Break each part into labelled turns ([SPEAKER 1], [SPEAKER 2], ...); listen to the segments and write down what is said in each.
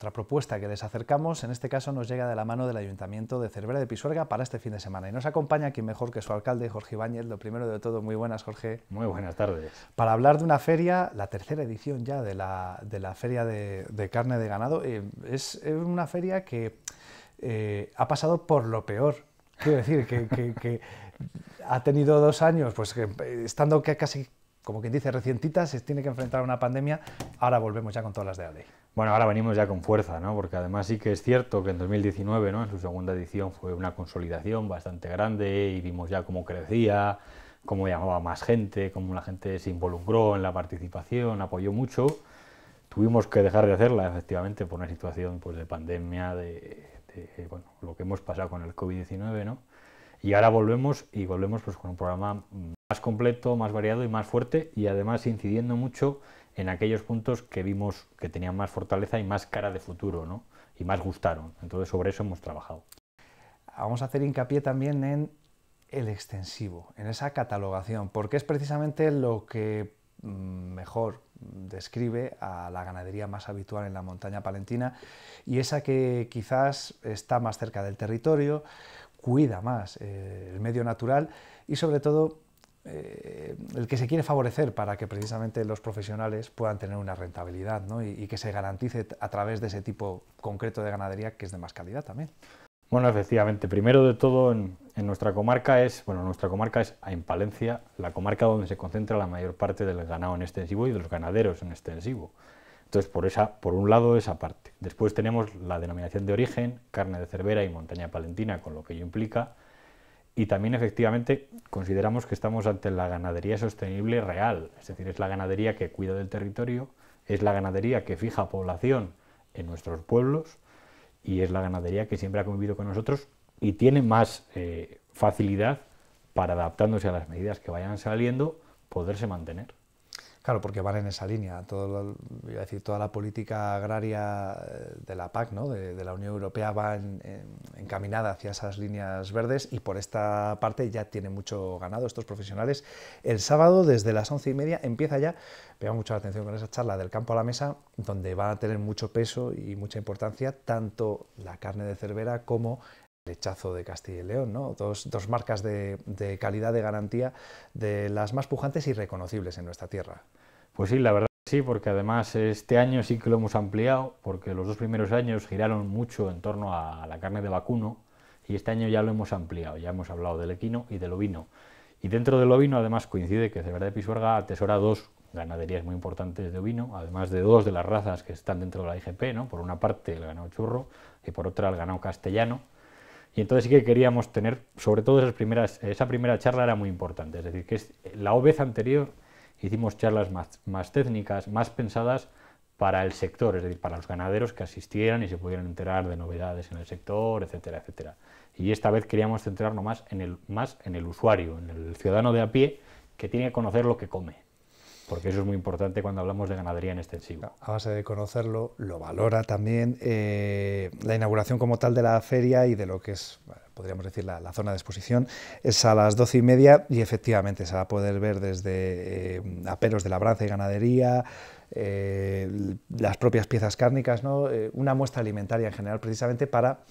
[SPEAKER 1] Otra propuesta que les acercamos, en este caso, nos llega de la mano del Ayuntamiento de Cervera de Pisuerga para este fin de semana. Y nos acompaña aquí mejor que su alcalde, Jorge Ibáñez. Lo primero de todo, muy buenas, Jorge. Muy buenas tardes. Para hablar de una feria, la tercera edición ya de la, de la Feria de, Carne de Ganado, eh, es una feria que eh, ha pasado por lo peor. Quiero decir, que, ha tenido dos años, pues que, eh, estando que casi como quien dice, recientita, se tiene que enfrentar a una pandemia. Ahora volvemos ya con todas las de la ley.
[SPEAKER 2] Bueno, ahora venimos ya con fuerza, ¿no? porque además sí que es cierto que en 2019, ¿no? en su segunda edición, fue una consolidación bastante grande y vimos ya cómo crecía, cómo llamaba más gente, cómo la gente se involucró en la participación, apoyó mucho. Tuvimos que dejar de hacerla, efectivamente, por una situación pues, de pandemia, de, bueno, lo que hemos pasado con el COVID-19, ¿no? Y ahora volvemos y volvemos pues, con un programa más completo, más variado y más fuerte y además incidiendo mucho en aquellos puntos que vimos que tenían más fortaleza y más cara de futuro, ¿no? Y más gustaron. Entonces sobre eso hemos trabajado.
[SPEAKER 1] Vamos a hacer hincapié también en el extensivo, en esa catalogación, porque es precisamente lo que mm, mejor describe a la ganadería más habitual en la montaña palentina y esa que quizás está más cerca del territorio, cuida más eh, el medio natural y sobre todo eh, el que se quiere favorecer para que precisamente los profesionales puedan tener una rentabilidad y, que se garantice a través de ese tipo concreto de ganadería que es de más calidad también.
[SPEAKER 2] Bueno, efectivamente, primero de todo en, nuestra comarca es, bueno, nuestra comarca es en Palencia, la comarca donde se concentra la mayor parte del ganado en extensivo y de los ganaderos en extensivo. Entonces, por esa, por un lado esa parte. Después tenemos la denominación de origen, carne de cervera y montaña palentina, con lo que ello implica, y también efectivamente consideramos que estamos ante la ganadería sostenible real, es decir, es la ganadería que cuida del territorio, es la ganadería que fija población en nuestros pueblos y es la ganadería que siempre ha convivido con nosotros y tiene más eh,
[SPEAKER 1] facilidad para adaptándose a las medidas que vayan saliendo poderse mantener. Claro, porque van en esa línea. Todo, voy decir, toda la política agraria eh, de la PAC, ¿no? de, la Unión Europea, va encaminada hacia esas líneas verdes y por esta parte ya tiene mucho ganado estos profesionales. El sábado, desde las once y media, empieza ya, me llama mucho la atención con esa charla del campo a la mesa, donde van a tener mucho peso y mucha importancia tanto la carne de cervera como el lechazo de Castilla y León, ¿no? dos, marcas de calidad, de garantía, de las más pujantes y reconocibles en nuestra tierra.
[SPEAKER 2] Pues sí, la verdad sí, porque además este año sí que lo hemos ampliado, porque los dos primeros años giraron mucho en torno a la carne de vacuno y este año ya lo hemos ampliado, ya hemos hablado del equino y del ovino. Y dentro del ovino además coincide que Cervera de Pisuerga atesora dos ganaderías muy importantes de ovino, además de dos de las razas que están dentro de la IGP, ¿no? por una parte el ganado churro y por otra el ganado castellano. Y entonces sí que queríamos tener, sobre todo esa primera charla era muy importante, es decir, que es la vez anterior hicimos charlas más, más técnicas, más pensadas para el sector, es decir, para los ganaderos que asistieran y se pudieran enterar de novedades en el sector, etcétera, etcétera. Y esta vez queríamos centrarnos más en el, más en el usuario, en el ciudadano de a pie que tiene que conocer lo que come, porque eso es muy importante cuando hablamos de ganadería en extensiva.
[SPEAKER 1] A base de conocerlo, lo valora también eh, la inauguración como tal de la feria y de lo que es, podríamos decir, la, zona de exposición, es a las doce y media y efectivamente se va a poder ver desde eh, aperos de labranza y ganadería, eh, las propias piezas cárnicas, una muestra alimentaria en general precisamente para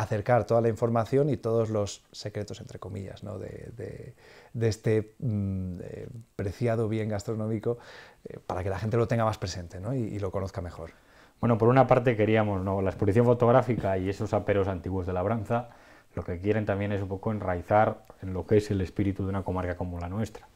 [SPEAKER 1] acercar toda la información y todos los secretos, entre comillas, de, este mm, eh, preciado bien gastronómico eh, para que la gente lo tenga más presente y, lo conozca mejor. Bueno, por una parte
[SPEAKER 2] queríamos la exposición fotográfica y esos aperos antiguos de labranza, lo que quieren también es un poco enraizar en lo que es el espíritu de una comarca como la nuestra.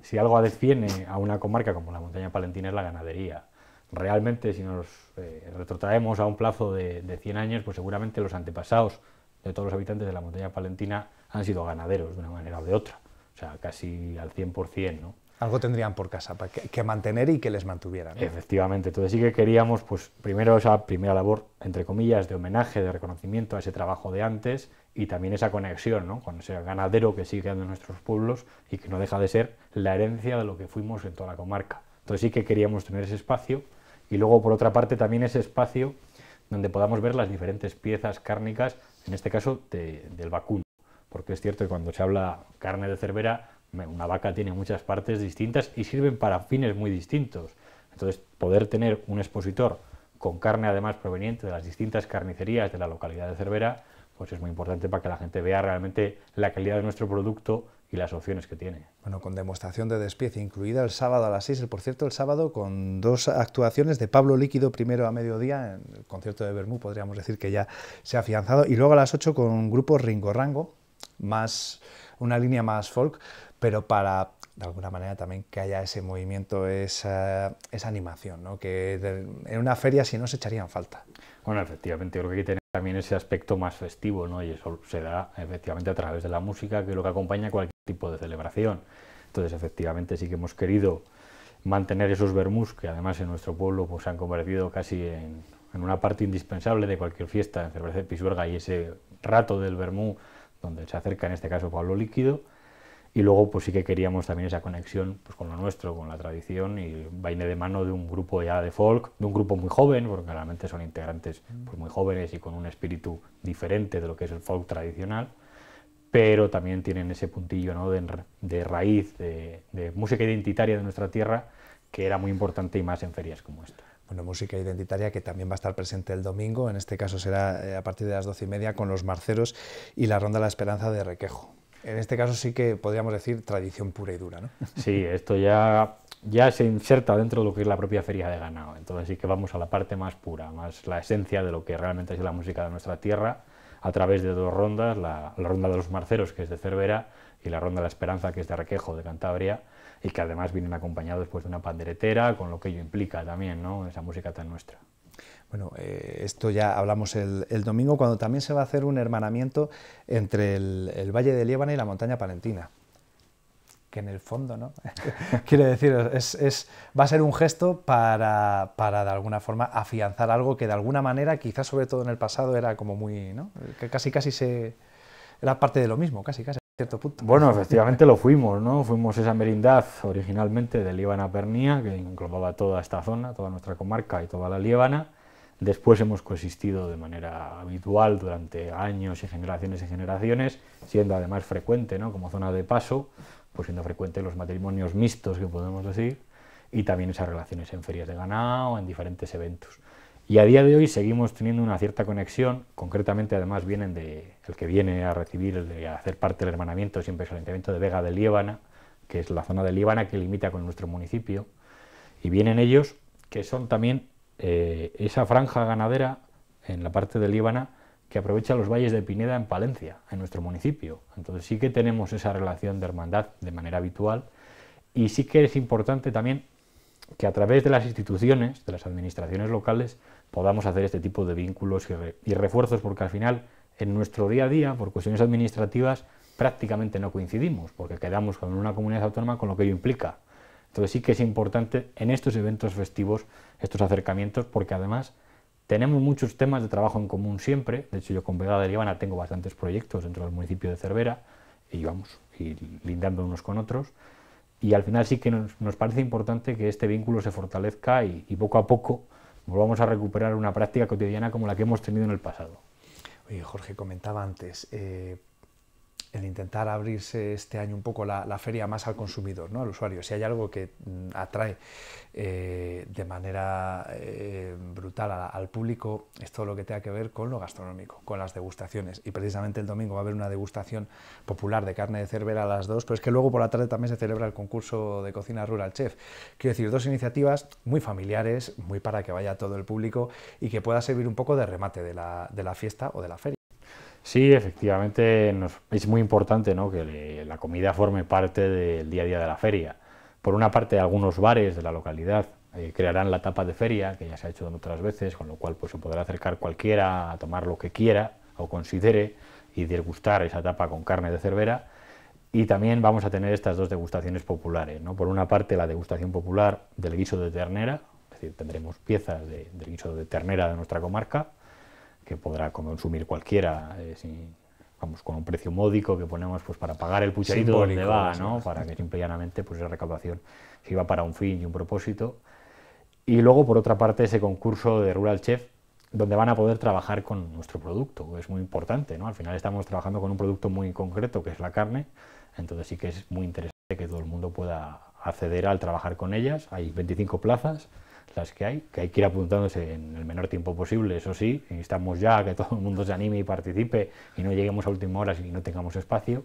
[SPEAKER 2] Si algo defiende a una comarca como la montaña palentina es la ganadería, realmente, si nos eh, retrotraemos a un plazo de, 100 años, pues seguramente los antepasados de todos los habitantes de la montaña palentina han sido ganaderos de una manera o de otra, o sea, casi al 100%, ¿no?
[SPEAKER 1] Algo tendrían por casa para que, mantener y que les mantuvieran.
[SPEAKER 2] Efectivamente, entonces sí que queríamos, pues primero esa primera labor, entre comillas, de homenaje, de reconocimiento a ese trabajo de antes y también esa conexión ¿no? con ese ganadero que sigue en nuestros pueblos y que no deja de ser la herencia de lo que fuimos en toda la comarca. Entonces sí que queríamos tener ese espacio y luego por otra parte también ese espacio donde podamos ver las diferentes piezas cárnicas, en este caso del vacuno, porque es cierto que cuando se habla carne de cervera, una vaca tiene muchas partes distintas y sirven para fines muy distintos. Entonces, poder tener un expositor con carne además proveniente de las distintas carnicerías de la localidad de Cervera, pues es muy importante para que la gente vea realmente
[SPEAKER 1] la calidad de nuestro producto y las opciones que tiene. Bueno, con demostración de despiece incluida el sábado a las 6, por cierto, el sábado con dos actuaciones de Pablo Líquido primero a mediodía, en el concierto de Bermú podríamos decir que ya se ha afianzado, y luego a las 8 con un grupo Ringo Rango, más, una línea más folk, pero para de alguna manera también que haya ese movimiento, esa, esa animación, ¿no? que en una feria si no se echarían falta. Bueno, efectivamente, creo que aquí tenemos también ese aspecto más festivo, ¿no? y eso se da efectivamente a través de
[SPEAKER 2] la música, que es lo que acompaña a cualquier tipo de celebración. Entonces, efectivamente, sí que hemos querido mantener esos vermús que además en nuestro pueblo pues, se han convertido casi en, en, una parte indispensable de cualquier fiesta, en cerveza de pisuerga y ese rato del vermú donde se acerca en este caso Pablo Líquido. Y luego pues sí que queríamos también esa conexión pues, con lo nuestro, con la tradición y vaine de mano de un grupo ya de folk, de un grupo muy joven, porque realmente son integrantes pues, muy jóvenes y con un espíritu diferente de lo que es el folk tradicional pero también tienen ese puntillo ¿no? de, raíz, de, música identitaria de nuestra tierra,
[SPEAKER 1] que era muy importante y más en ferias como esta. Bueno, música identitaria que también va a estar presente el domingo, en este caso será eh, a partir de las doce y media con los Marceros y la Ronda de la Esperanza de Requejo. En este caso sí que podríamos decir tradición pura y dura, ¿no?
[SPEAKER 2] Sí, esto ya, ya se inserta dentro de lo que es la propia feria de ganado, entonces sí que vamos a la parte más pura, más la esencia de lo que realmente es la música de nuestra tierra, a través de dos rondas, la, ronda de los Marceros, que es de Cervera, y la ronda de la Esperanza, que es de Requejo, de Cantabria, y que además vienen acompañados después pues, de una panderetera, con lo que ello implica también, ¿no? esa música tan nuestra.
[SPEAKER 1] Bueno, eh, esto ya hablamos el, domingo, cuando también se va a hacer un hermanamiento entre el, Valle de Líbana y la Montaña Palentina que en el fondo, ¿no? Quiero decir, es, es, va a ser un gesto para, para, de alguna forma afianzar algo que de alguna manera, quizás sobre todo en el pasado, era como muy, ¿no? Que casi, casi se... era parte de lo mismo, casi, casi. A cierto punto. Bueno, efectivamente
[SPEAKER 2] lo fuimos, ¿no? Fuimos esa merindad originalmente de Líbana pernía que englobaba toda esta zona, toda nuestra comarca y toda la Líbana, Después hemos coexistido de manera habitual durante años y generaciones y generaciones, siendo además frecuente ¿no? como zona de paso, pues siendo frecuente los matrimonios mixtos, que podemos decir, y también esas relaciones en ferias de ganado, en diferentes eventos. Y a día de hoy seguimos teniendo una cierta conexión, concretamente además vienen de, el que viene a recibir, el de hacer parte del hermanamiento, siempre es el hermanamiento de Vega de Líbana, que es la zona de Líbana que limita con nuestro municipio, y vienen ellos que son también eh, esa franja ganadera en la parte de Líbana que aprovecha los valles de Pineda en Palencia, en nuestro municipio. Entonces sí que tenemos esa relación de hermandad de manera habitual y sí que es importante también que a través de las instituciones, de las administraciones locales, podamos hacer este tipo de vínculos y refuerzos, porque al final en nuestro día a día, por cuestiones administrativas, prácticamente no coincidimos, porque quedamos con una comunidad autónoma con lo que ello implica. Entonces sí que es importante en estos eventos festivos estos acercamientos porque además tenemos muchos temas de trabajo en común siempre. De hecho yo con Vega de Líbana tengo bastantes proyectos dentro del municipio de Cervera y vamos, y lindando unos con otros. Y al final sí que nos, parece importante que este vínculo se fortalezca y, poco a poco volvamos a recuperar una práctica cotidiana como la que hemos tenido en el pasado.
[SPEAKER 1] Oye, Jorge comentaba antes, eh, el intentar abrirse este año un poco la, feria más al consumidor, ¿no? al usuario. Si hay algo que mm, atrae eh, de manera eh, brutal al público, es todo lo que tenga que ver con lo gastronómico, con las degustaciones. Y precisamente el domingo va a haber una degustación popular de carne de cervera a las dos, pero es que luego por la tarde también se celebra el concurso de cocina rural chef. Quiero decir, dos iniciativas muy familiares, muy para que vaya todo el público y que pueda servir un poco de remate de la fiesta o de la feria.
[SPEAKER 2] Sí, efectivamente es muy importante ¿no? que la comida forme parte del día a día de la feria. Por una parte, algunos bares de la localidad eh, crearán la tapa de feria, que ya se ha hecho otras veces, con lo cual pues, se podrá acercar cualquiera a tomar lo que quiera o considere y degustar esa tapa con carne de cervera. Y también vamos a tener estas dos degustaciones populares. ¿no? Por una parte, la degustación popular del guiso de ternera, es decir, tendremos piezas de, del guiso de ternera de nuestra comarca, que podrá consumir cualquiera, eh, vamos, con un precio módico que ponemos pues para pagar el pucherito donde va, ¿no? para que simple y llanamente pues, esa recaudación sirva para un fin y un propósito. Y luego, por otra parte, ese concurso de Rural Chef, donde van a poder trabajar con nuestro producto. Es muy importante, ¿no? Al final estamos trabajando con un producto muy concreto, que es la carne, entonces sí que es muy interesante que todo el mundo pueda acceder al trabajar con ellas. Hay 25 plazas, que hay, que hay que ir apuntándose en el menor tiempo posible, eso sí, estamos ya, que todo el mundo se anime y participe y no lleguemos a última hora si no tengamos espacio.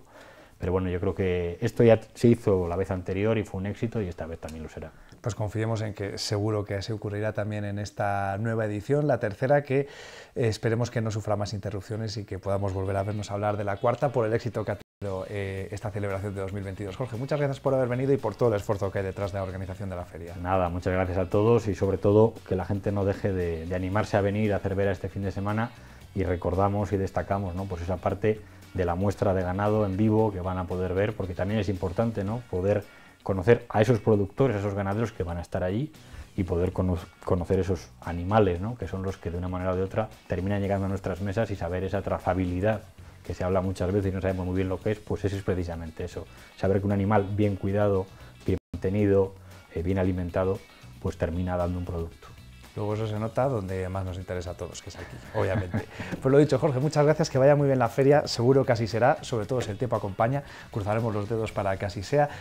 [SPEAKER 2] Pero bueno, yo creo que esto ya se hizo la vez anterior y fue un éxito y esta vez también
[SPEAKER 1] lo será. Pues confiemos en que seguro que se ocurrirá también en esta nueva edición, la tercera, que eh, esperemos que no sufra más interrupciones y que podamos volver a vernos a hablar de la cuarta por el éxito que ha eh, esta celebración de 2022. Jorge, muchas gracias por haber venido y por todo el esfuerzo que hay detrás de la organización de la feria.
[SPEAKER 2] Nada, muchas gracias a todos y sobre todo que la gente no deje de, animarse a venir a hacer vera este fin de semana y recordamos y destacamos ¿no? pues esa parte de la muestra de ganado en vivo que van a poder ver porque también es importante ¿no? poder conocer a esos productores, a esos ganaderos que van a estar allí y poder conocer esos animales ¿no? que son los que de una manera u de otra terminan llegando a nuestras mesas y saber esa trazabilidad que se habla muchas veces y no sabemos muy bien lo que es, pues eso es precisamente eso. Saber que un animal bien cuidado, bien mantenido, eh, bien alimentado, pues termina dando un producto.
[SPEAKER 1] Luego eso se nota donde más nos interesa a todos, que es aquí, obviamente. pues lo dicho, Jorge, muchas gracias, que vaya muy bien la feria, seguro que así será, sobre todo si el tiempo acompaña, cruzaremos los dedos para que así sea.